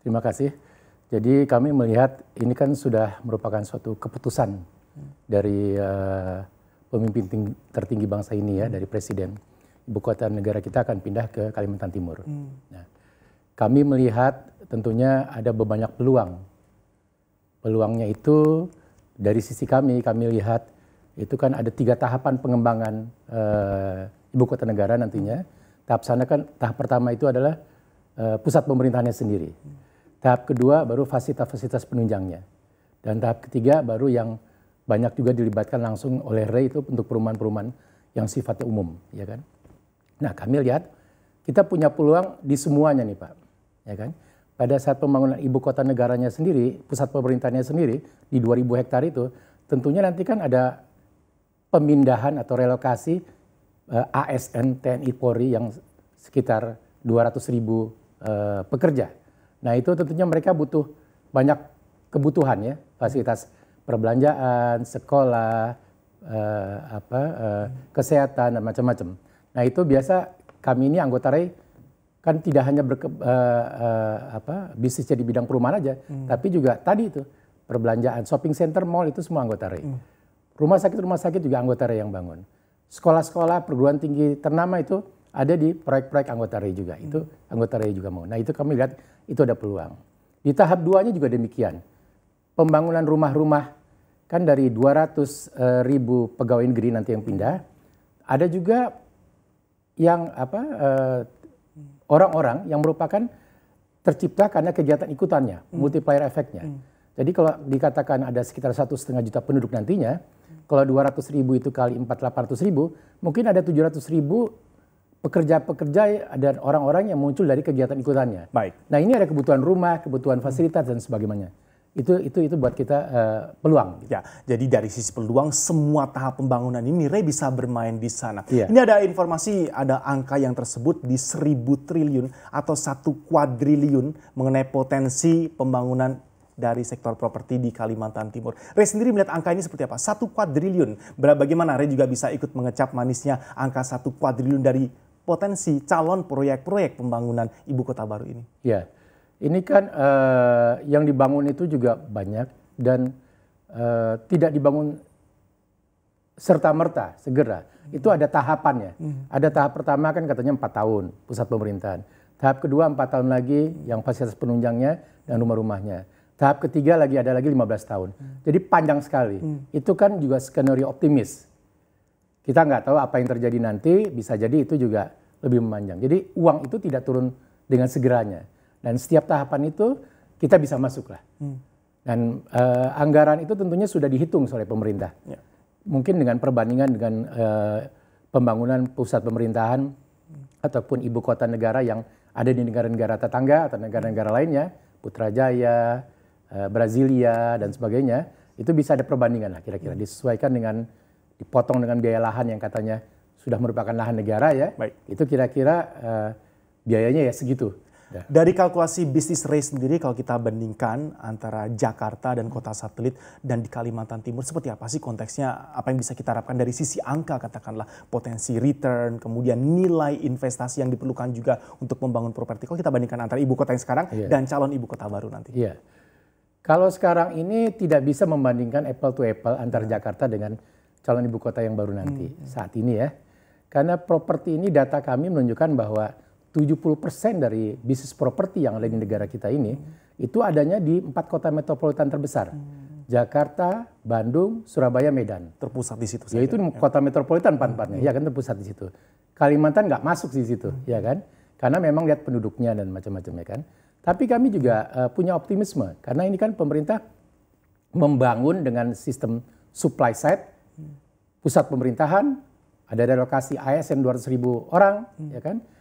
Terima kasih. Jadi kami melihat ini kan sudah merupakan suatu keputusan dari uh, pemimpin tinggi, tertinggi bangsa ini ya, hmm. dari presiden. Ibu kota negara kita akan pindah ke Kalimantan Timur. Hmm. Nah, kami melihat tentunya ada banyak peluang. Peluangnya itu dari sisi kami, kami lihat itu kan ada tiga tahapan pengembangan uh, ibu kota negara nantinya. Tahap sana kan tahap pertama itu adalah uh, pusat pemerintahannya sendiri. Hmm Tahap kedua baru fasilitas-fasilitas penunjangnya. Dan tahap ketiga baru yang banyak juga dilibatkan langsung oleh Ray itu untuk perumahan-perumahan yang sifatnya umum, ya kan? Nah, kami lihat kita punya peluang di semuanya nih, Pak. Ya kan? Pada saat pembangunan ibu kota negaranya sendiri, pusat pemerintahnya sendiri di 2000 hektar itu, tentunya nanti kan ada pemindahan atau relokasi eh, ASN TNI Polri yang sekitar ratus ribu eh, pekerja Nah itu tentunya mereka butuh banyak kebutuhan ya, fasilitas perbelanjaan, sekolah, eh, apa, eh, kesehatan dan macam-macam. Nah itu biasa kami ini anggota RAI kan tidak hanya berke, eh, eh, apa, bisnisnya di bidang perumahan aja, hmm. tapi juga tadi itu perbelanjaan, shopping center, mall itu semua anggota RAI. Hmm. Rumah sakit-rumah sakit juga anggota RAI yang bangun. Sekolah-sekolah perguruan tinggi ternama itu ada di proyek-proyek anggota RI juga. Itu hmm. anggota RI juga mau. Nah itu kami lihat itu ada peluang. Di tahap duanya juga demikian. Pembangunan rumah-rumah kan dari 200 eh, ribu pegawai negeri nanti yang pindah, ada juga yang apa eh, orang-orang yang merupakan tercipta karena kegiatan ikutannya, hmm. multiplier efeknya. Hmm. Jadi kalau dikatakan ada sekitar satu setengah juta penduduk nantinya, kalau 200 ribu itu kali 4 ratus ribu, mungkin ada 700 ribu pekerja-pekerja dan orang-orang yang muncul dari kegiatan ikutannya. Baik. Nah ini ada kebutuhan rumah, kebutuhan hmm. fasilitas dan sebagainya. Itu itu itu buat kita uh, peluang. Ya, jadi dari sisi peluang semua tahap pembangunan ini Ray bisa bermain di sana. Ya. Ini ada informasi ada angka yang tersebut di seribu triliun atau satu kuadriliun mengenai potensi pembangunan dari sektor properti di Kalimantan Timur. Ray sendiri melihat angka ini seperti apa? Satu kuadriliun. Bagaimana Ray juga bisa ikut mengecap manisnya angka satu kuadriliun dari potensi calon proyek-proyek pembangunan ibu kota baru ini? Ya, ini kan uh, yang dibangun itu juga banyak dan uh, tidak dibangun serta merta segera. Hmm. Itu ada tahapannya. Hmm. Ada tahap pertama kan katanya empat tahun pusat pemerintahan. Tahap kedua empat tahun lagi yang fasilitas penunjangnya dan rumah-rumahnya. Tahap ketiga lagi ada lagi 15 tahun. Hmm. Jadi panjang sekali. Hmm. Itu kan juga skenario optimis. Kita nggak tahu apa yang terjadi nanti, bisa jadi itu juga lebih memanjang. Jadi uang itu tidak turun dengan segeranya. Dan setiap tahapan itu kita bisa masuk lah. Hmm. Dan uh, anggaran itu tentunya sudah dihitung oleh pemerintah. Ya. Mungkin dengan perbandingan dengan uh, pembangunan pusat pemerintahan hmm. ataupun ibu kota negara yang ada di negara-negara tetangga atau negara-negara lainnya, Putrajaya, uh, Brasilia dan sebagainya, itu bisa ada perbandingan lah kira-kira hmm. disesuaikan dengan dipotong dengan biaya lahan yang katanya sudah merupakan lahan negara ya. Baik. Itu kira-kira uh, biayanya ya segitu. Ya. Dari kalkulasi bisnis race sendiri kalau kita bandingkan antara Jakarta dan kota satelit dan di Kalimantan Timur seperti apa sih konteksnya? Apa yang bisa kita harapkan dari sisi angka katakanlah potensi return, kemudian nilai investasi yang diperlukan juga untuk membangun properti. Kalau kita bandingkan antara ibu kota yang sekarang ya. dan calon ibu kota baru nanti. Iya. Kalau sekarang ini tidak bisa membandingkan apple to apple antara iya. Jakarta dengan calon ibu kota yang baru nanti hmm. saat ini ya. Karena properti ini data kami menunjukkan bahwa 70% dari bisnis properti yang ada di negara kita ini hmm. itu adanya di empat kota metropolitan terbesar. Hmm. Jakarta, Bandung, Surabaya, Medan. Terpusat di situ. Yaitu ya. kota metropolitan empat-empatnya, hmm. ya kan terpusat di situ. Kalimantan nggak masuk di situ, hmm. ya kan? Karena memang lihat penduduknya dan macam-macamnya kan. Tapi kami juga uh, punya optimisme karena ini kan pemerintah membangun dengan sistem supply side, pusat pemerintahan, ada relokasi ASN 200 ribu orang, hmm. ya kan?